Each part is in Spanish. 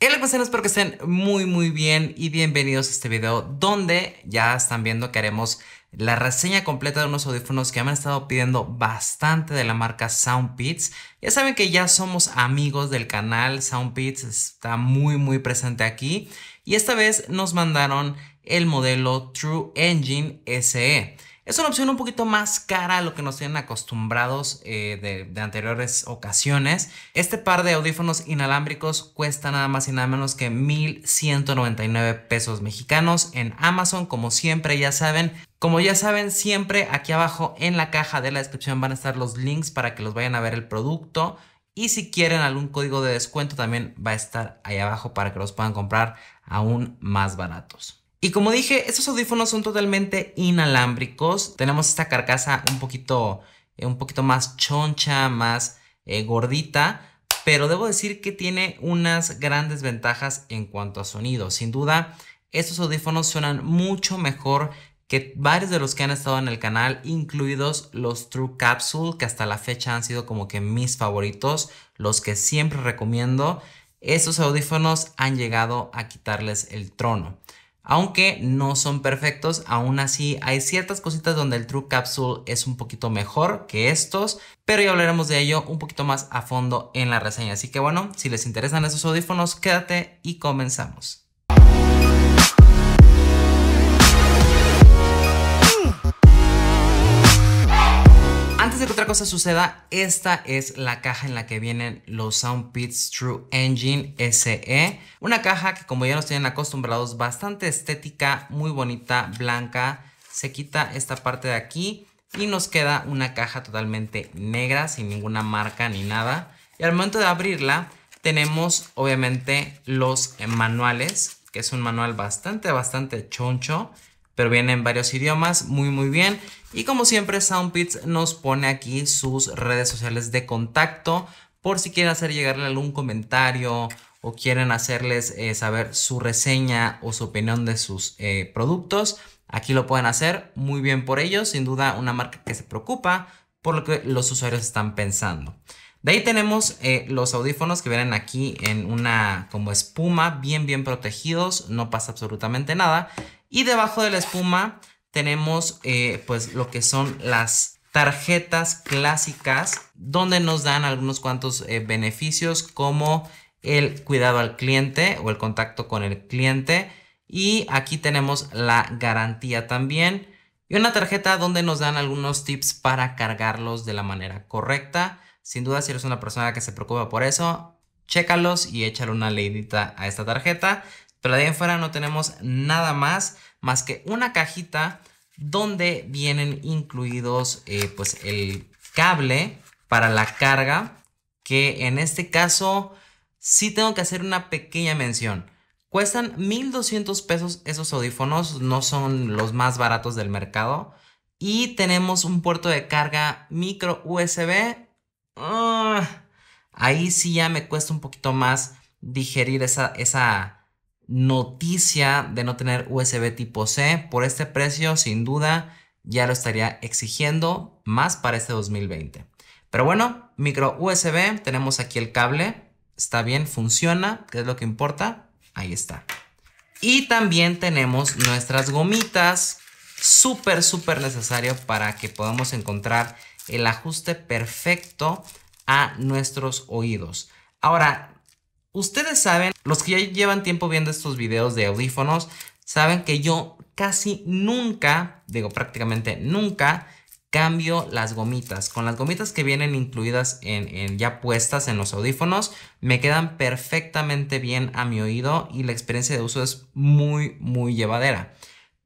Hola que espero que estén muy muy bien y bienvenidos a este video donde ya están viendo que haremos la reseña completa de unos audífonos que me han estado pidiendo bastante de la marca Soundpeats. Ya saben que ya somos amigos del canal, Soundpeats está muy muy presente aquí y esta vez nos mandaron el modelo True Engine SE. Es una opción un poquito más cara a lo que nos tienen acostumbrados eh, de, de, anteriores ocasiones. Este par de audífonos inalámbricos cuesta nada más y nada menos que 1.199 pesos mexicanos en Amazon. Como siempre, ya saben. Como ya saben, siempre aquí abajo en la caja de la descripción van a estar los links para que los vayan a ver el producto. Y si quieren algún código de descuento también va a estar ahí abajo para que los puedan comprar aún más baratos. Y como dije, estos audífonos son totalmente inalámbricos. Tenemos esta carcasa un poquito, eh, un poquito más choncha, más eh, gordita. Pero debo decir que tiene unas grandes ventajas en cuanto a sonido. Sin duda, estos audífonos suenan mucho mejor que varios de los que han estado en el canal, incluidos los True Capsule, que hasta la fecha han sido como que mis favoritos, los que siempre recomiendo. Estos audífonos han llegado a quitarles el trono. Aunque no son perfectos, aún así hay ciertas cositas donde el True Capsule es un poquito mejor que estos, pero ya hablaremos de ello un poquito más a fondo en la reseña. Así que bueno, si les interesan esos audífonos, quédate y comenzamos. de que otra cosa suceda, esta es la caja en la que vienen los Pits True Engine SE. Una caja que como ya nos tienen acostumbrados, bastante estética, muy bonita, blanca. Se quita esta parte de aquí y nos queda una caja totalmente negra, sin ninguna marca ni nada. Y al momento de abrirla, tenemos obviamente los manuales, que es un manual bastante, bastante choncho pero viene en varios idiomas, muy muy bien. Y como siempre, Soundpits nos pone aquí sus redes sociales de contacto por si quieren hacer llegarle algún comentario o quieren hacerles eh, saber su reseña o su opinión de sus eh, productos. Aquí lo pueden hacer muy bien por ellos, sin duda una marca que se preocupa por lo que los usuarios están pensando. De ahí tenemos eh, los audífonos que vienen aquí en una como espuma, bien bien protegidos, no pasa absolutamente nada. Y debajo de la espuma tenemos eh, pues lo que son las tarjetas clásicas donde nos dan algunos cuantos eh, beneficios como el cuidado al cliente o el contacto con el cliente y aquí tenemos la garantía también y una tarjeta donde nos dan algunos tips para cargarlos de la manera correcta sin duda si eres una persona que se preocupa por eso chécalos y échale una leidita a esta tarjeta pero de ahí afuera no tenemos nada más, más que una cajita donde vienen incluidos eh, pues el cable para la carga, que en este caso sí tengo que hacer una pequeña mención. Cuestan 1200 pesos esos audífonos, no son los más baratos del mercado. Y tenemos un puerto de carga micro USB. Ah, ahí sí ya me cuesta un poquito más digerir esa, esa noticia de no tener USB tipo C. Por este precio, sin duda, ya lo estaría exigiendo más para este 2020. Pero bueno, micro USB, tenemos aquí el cable. Está bien, funciona, qué es lo que importa. Ahí está. Y también tenemos nuestras gomitas, súper, súper necesario para que podamos encontrar el ajuste perfecto a nuestros oídos. Ahora, Ustedes saben, los que ya llevan tiempo viendo estos videos de audífonos, saben que yo casi nunca, digo prácticamente nunca, cambio las gomitas. Con las gomitas que vienen incluidas en, en, ya puestas en los audífonos, me quedan perfectamente bien a mi oído y la experiencia de uso es muy, muy llevadera.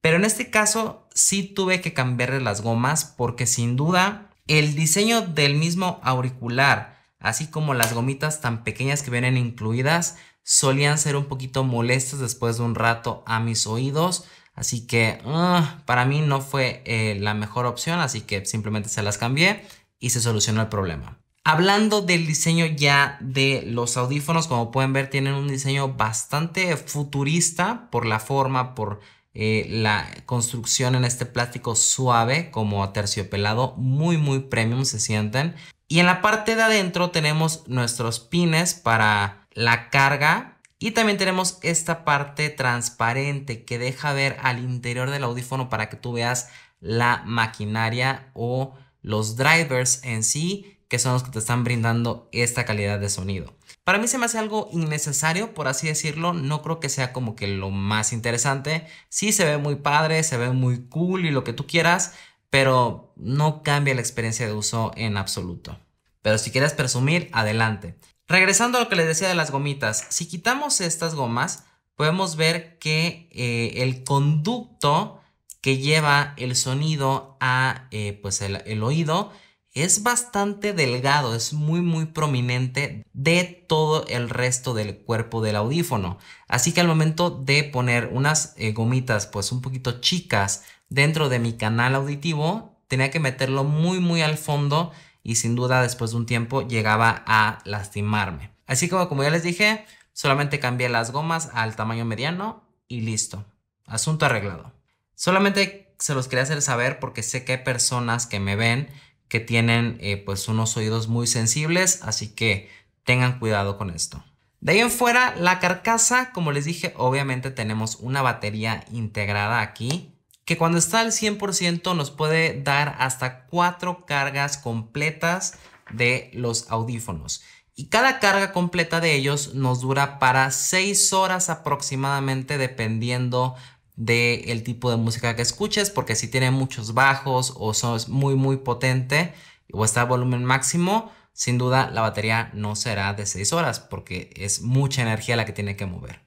Pero en este caso sí tuve que cambiarle las gomas porque sin duda el diseño del mismo auricular así como las gomitas tan pequeñas que vienen incluidas, solían ser un poquito molestas después de un rato a mis oídos. Así que ah, para mí no fue eh, la mejor opción, así que simplemente se las cambié y se solucionó el problema. Hablando del diseño ya de los audífonos, como pueden ver tienen un diseño bastante futurista por la forma, por eh, la construcción en este plástico suave como terciopelado, muy muy premium se sienten. Y en la parte de adentro tenemos nuestros pines para la carga y también tenemos esta parte transparente que deja ver al interior del audífono para que tú veas la maquinaria o los drivers en sí, que son los que te están brindando esta calidad de sonido. Para mí se me hace algo innecesario, por así decirlo, no creo que sea como que lo más interesante. Sí se ve muy padre, se ve muy cool y lo que tú quieras, pero no cambia la experiencia de uso en absoluto. Pero si quieres presumir, adelante. Regresando a lo que les decía de las gomitas, si quitamos estas gomas, podemos ver que eh, el conducto que lleva el sonido a eh, pues, el oído es bastante delgado, es muy muy prominente de todo el resto del cuerpo del audífono. Así que al momento de poner unas eh, gomitas pues un poquito chicas dentro de mi canal auditivo, tenía que meterlo muy muy al fondo y sin duda después de un tiempo llegaba a lastimarme. Así que como ya les dije, solamente cambié las gomas al tamaño mediano y listo. Asunto arreglado. Solamente se los quería hacer saber porque sé que hay personas que me ven que tienen eh, pues unos oídos muy sensibles, así que tengan cuidado con esto. De ahí en fuera, la carcasa, como les dije, obviamente tenemos una batería integrada aquí, que cuando está al 100% nos puede dar hasta cuatro cargas completas de los audífonos. Y cada carga completa de ellos nos dura para 6 horas aproximadamente dependiendo de el tipo de música que escuches, porque si tiene muchos bajos o es muy muy potente o está a volumen máximo, sin duda la batería no será de 6 horas porque es mucha energía la que tiene que mover.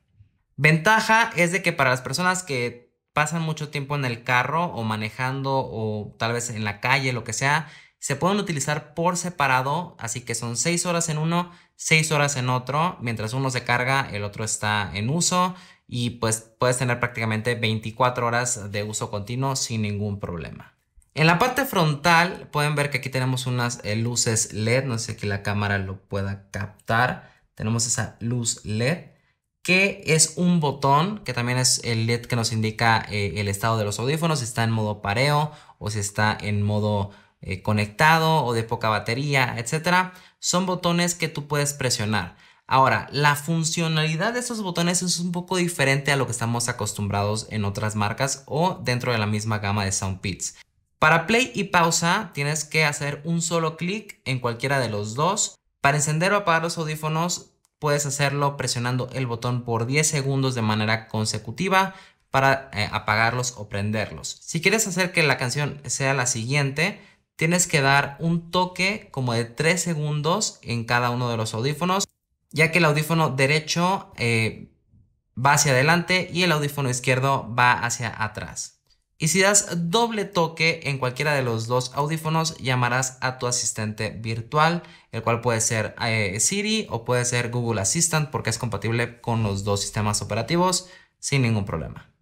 Ventaja es de que para las personas que pasan mucho tiempo en el carro o manejando o tal vez en la calle, lo que sea, se pueden utilizar por separado, así que son 6 horas en uno 6 horas en otro, mientras uno se carga, el otro está en uso y pues puedes tener prácticamente 24 horas de uso continuo sin ningún problema. En la parte frontal pueden ver que aquí tenemos unas eh, luces LED, no sé si la cámara lo pueda captar. Tenemos esa luz LED que es un botón que también es el LED que nos indica eh, el estado de los audífonos, si está en modo pareo o si está en modo eh, conectado o de poca batería, etcétera, son botones que tú puedes presionar. Ahora, la funcionalidad de estos botones es un poco diferente a lo que estamos acostumbrados en otras marcas o dentro de la misma gama de Soundpits. Para play y pausa tienes que hacer un solo clic en cualquiera de los dos. Para encender o apagar los audífonos puedes hacerlo presionando el botón por 10 segundos de manera consecutiva para eh, apagarlos o prenderlos. Si quieres hacer que la canción sea la siguiente, tienes que dar un toque como de 3 segundos en cada uno de los audífonos, ya que el audífono derecho eh, va hacia adelante y el audífono izquierdo va hacia atrás. Y si das doble toque en cualquiera de los dos audífonos, llamarás a tu asistente virtual, el cual puede ser eh, Siri o puede ser Google Assistant porque es compatible con los dos sistemas operativos sin ningún problema.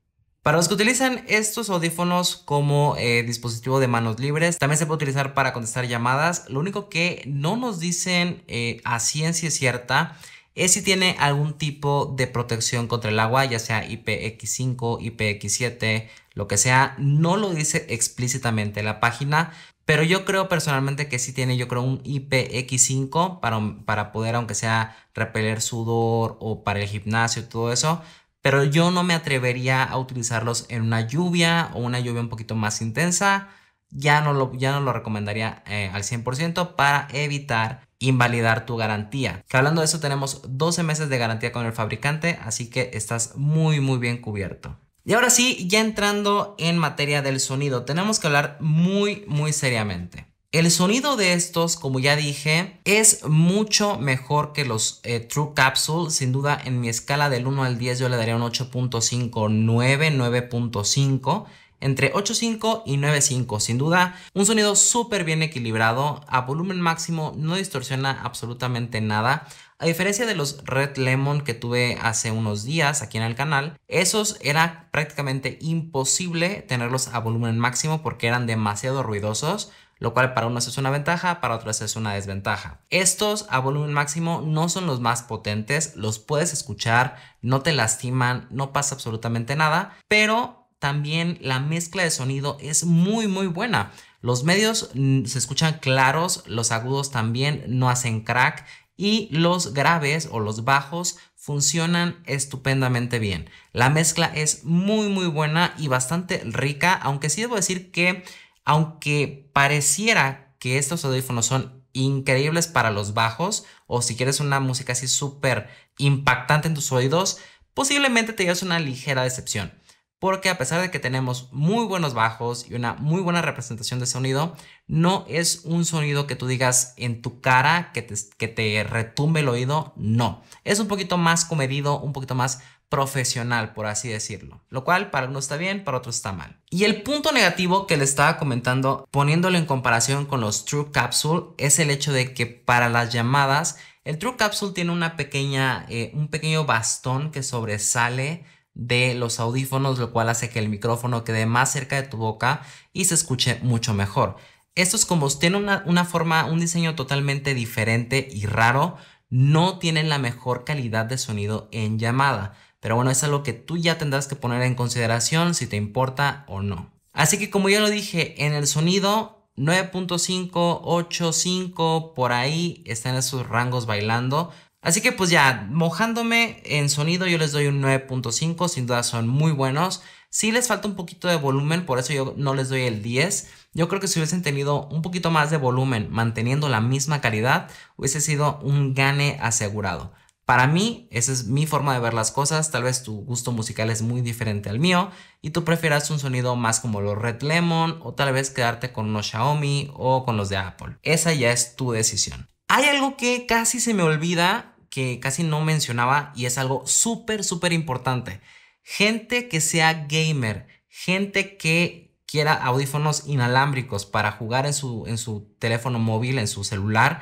Para los que utilizan estos audífonos como eh, dispositivo de manos libres, también se puede utilizar para contestar llamadas. Lo único que no nos dicen eh, a ciencia cierta es si tiene algún tipo de protección contra el agua, ya sea IPX5, IPX7, lo que sea. No lo dice explícitamente la página, pero yo creo personalmente que sí tiene, yo creo, un IPX5 para, para poder, aunque sea, repeler sudor o para el gimnasio y todo eso pero yo no me atrevería a utilizarlos en una lluvia o una lluvia un poquito más intensa. Ya no lo, ya no lo recomendaría eh, al 100% para evitar invalidar tu garantía. Que hablando de eso, tenemos 12 meses de garantía con el fabricante, así que estás muy, muy bien cubierto. Y ahora sí, ya entrando en materia del sonido, tenemos que hablar muy, muy seriamente. El sonido de estos, como ya dije, es mucho mejor que los eh, True Capsule. Sin duda, en mi escala del 1 al 10 yo le daría un 8.5, 9, 9.5 entre 8.5 y 9.5. Sin duda, un sonido súper bien equilibrado. A volumen máximo no distorsiona absolutamente nada. A diferencia de los Red Lemon que tuve hace unos días aquí en el canal, esos era prácticamente imposible tenerlos a volumen máximo porque eran demasiado ruidosos lo cual para unos es una ventaja, para otros es una desventaja. Estos a volumen máximo no son los más potentes, los puedes escuchar, no te lastiman, no pasa absolutamente nada, pero también la mezcla de sonido es muy muy buena. Los medios mm, se escuchan claros, los agudos también no hacen crack y los graves o los bajos funcionan estupendamente bien. La mezcla es muy muy buena y bastante rica, aunque sí debo decir que aunque pareciera que estos audífonos son increíbles para los bajos o si quieres una música así súper impactante en tus oídos, posiblemente te lleves una ligera decepción. Porque a pesar de que tenemos muy buenos bajos y una muy buena representación de sonido, no es un sonido que tú digas en tu cara que te, que te retumbe el oído, no. Es un poquito más comedido, un poquito más profesional, por así decirlo. Lo cual para uno está bien, para otro está mal. Y el punto negativo que le estaba comentando, poniéndolo en comparación con los True Capsule, es el hecho de que para las llamadas, el True Capsule tiene una pequeña, eh, un pequeño bastón que sobresale de los audífonos, lo cual hace que el micrófono quede más cerca de tu boca y se escuche mucho mejor. Estos como tienen una, una forma, un diseño totalmente diferente y raro, no tienen la mejor calidad de sonido en llamada pero bueno, es algo que tú ya tendrás que poner en consideración si te importa o no. Así que como ya lo dije, en el sonido 9.5, por ahí están esos rangos bailando. Así que pues ya, mojándome en sonido yo les doy un 9.5, sin duda son muy buenos. Sí les falta un poquito de volumen, por eso yo no les doy el 10. Yo creo que si hubiesen tenido un poquito más de volumen manteniendo la misma calidad, hubiese sido un gane asegurado. Para mí, esa es mi forma de ver las cosas, tal vez tu gusto musical es muy diferente al mío y tú prefieras un sonido más como los Red Lemon o tal vez quedarte con unos Xiaomi o con los de Apple. Esa ya es tu decisión. Hay algo que casi se me olvida, que casi no mencionaba y es algo súper, súper importante. Gente que sea gamer, gente que quiera audífonos inalámbricos para jugar en su, en su teléfono móvil, en su celular,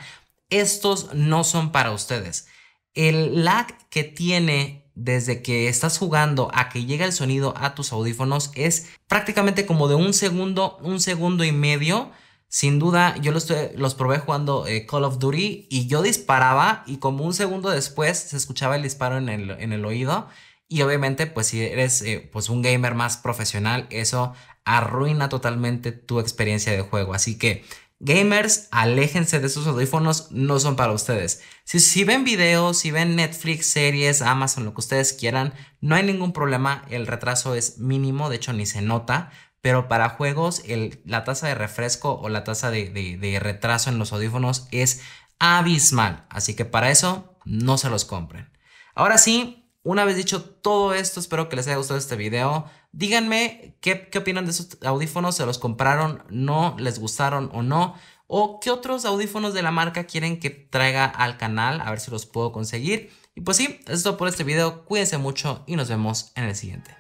estos no son para ustedes el lag que tiene desde que estás jugando a que llega el sonido a tus audífonos es prácticamente como de un segundo, un segundo y medio. Sin duda, yo los, probé jugando eh, Call of Duty y yo disparaba y como un segundo después se escuchaba el disparo en el, oído. Y obviamente, pues si eres eh, pues un gamer más profesional, eso arruina totalmente tu experiencia de juego. Así que Gamers, aléjense de sus audífonos, no son para ustedes. Si, ven videos, si ven Netflix, series, Amazon, lo que ustedes quieran, no hay ningún problema, el retraso es mínimo, de hecho ni se nota, pero para juegos la tasa de refresco o la tasa de, de retraso en los audífonos es abismal, así que para eso no se los compren. Ahora sí, una vez dicho todo esto, espero que les haya gustado este video. Díganme qué, opinan de esos audífonos, se los compraron, no les gustaron o no. O qué otros audífonos de la marca quieren que traiga al canal, a ver si los puedo conseguir. Y pues sí, eso es todo por este video. Cuídense mucho y nos vemos en el siguiente.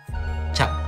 Chao.